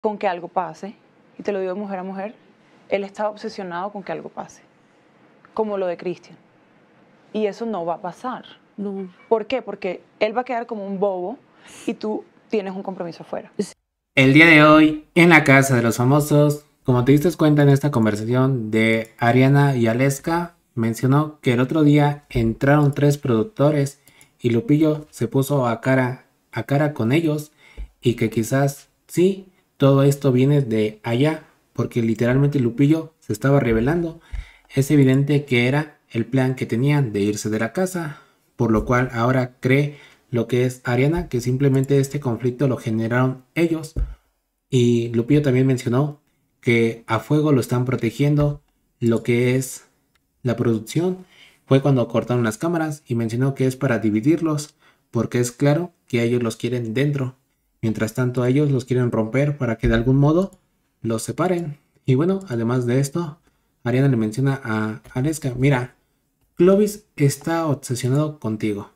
con que algo pase, y te lo digo mujer a mujer, él está obsesionado con que algo pase, como lo de Cristian. Y eso no va a pasar. No. ¿Por qué? Porque él va a quedar como un bobo y tú tienes un compromiso afuera. El día de hoy, en la casa de los famosos, como te diste cuenta en esta conversación de Ariana y Aleska, mencionó que el otro día entraron tres productores y Lupillo se puso a cara a cara con ellos y que quizás sí todo esto viene de allá, porque literalmente Lupillo se estaba revelando. Es evidente que era el plan que tenían de irse de la casa, por lo cual ahora cree lo que es Ariana, que simplemente este conflicto lo generaron ellos. Y Lupillo también mencionó que a fuego lo están protegiendo lo que es la producción. Fue cuando cortaron las cámaras y mencionó que es para dividirlos, porque es claro que ellos los quieren dentro Mientras tanto, ellos los quieren romper para que de algún modo los separen. Y bueno, además de esto, Ariana le menciona a Aleska, mira, Clovis está obsesionado contigo.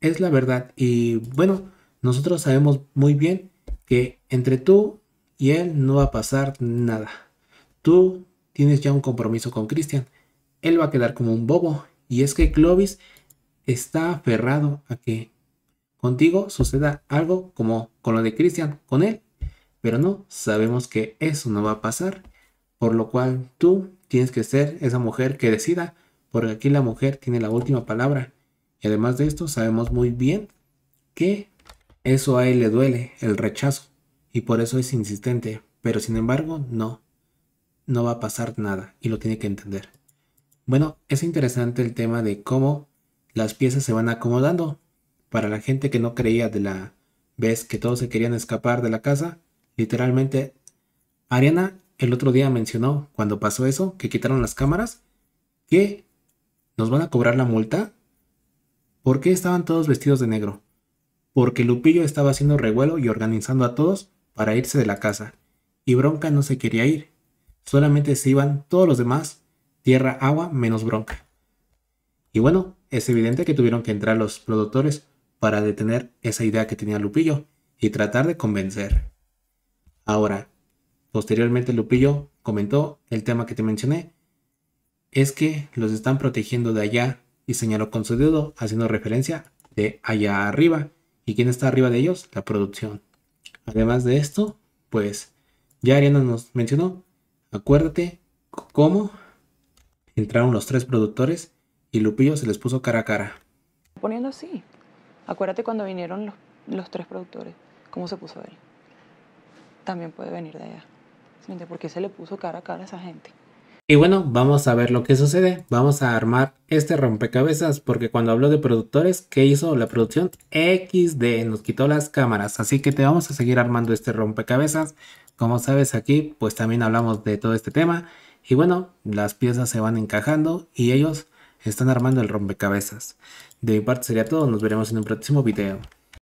Es la verdad. Y bueno, nosotros sabemos muy bien que entre tú y él no va a pasar nada. Tú tienes ya un compromiso con Christian. Él va a quedar como un bobo. Y es que Clovis está aferrado a que contigo suceda algo como con lo de Cristian, con él, pero no, sabemos que eso no va a pasar, por lo cual tú tienes que ser esa mujer que decida, porque aquí la mujer tiene la última palabra. Y además de esto, sabemos muy bien que eso a él le duele, el rechazo, y por eso es insistente, pero sin embargo, no, no va a pasar nada, y lo tiene que entender. Bueno, es interesante el tema de cómo las piezas se van acomodando, para la gente que no creía de la vez que todos se querían escapar de la casa, literalmente, Ariana el otro día mencionó cuando pasó eso, que quitaron las cámaras, que nos van a cobrar la multa. ¿Por qué estaban todos vestidos de negro? Porque Lupillo estaba haciendo revuelo y organizando a todos para irse de la casa. Y Bronca no se quería ir. Solamente se iban todos los demás, tierra, agua, menos Bronca. Y bueno, es evidente que tuvieron que entrar los productores para detener esa idea que tenía Lupillo y tratar de convencer. Ahora, posteriormente Lupillo comentó el tema que te mencioné, es que los están protegiendo de allá y señaló con su dedo haciendo referencia de allá arriba. ¿Y quién está arriba de ellos? La producción. Además de esto, pues ya Ariana nos mencionó, acuérdate cómo entraron los tres productores y Lupillo se les puso cara a cara. Poniendo así, Acuérdate cuando vinieron los, tres productores, cómo se puso él. También puede venir de allá. ¿Por qué se le puso cara a cara a esa gente? Y bueno, vamos a ver lo que sucede. Vamos a armar este rompecabezas porque cuando habló de productores, ¿qué hizo la producción? XD nos quitó las cámaras. Así que te vamos a seguir armando este rompecabezas. Como sabes aquí, pues también hablamos de todo este tema. Y bueno, las piezas se van encajando y ellos están armando el rompecabezas. De mi parte sería todo, nos veremos en un próximo video.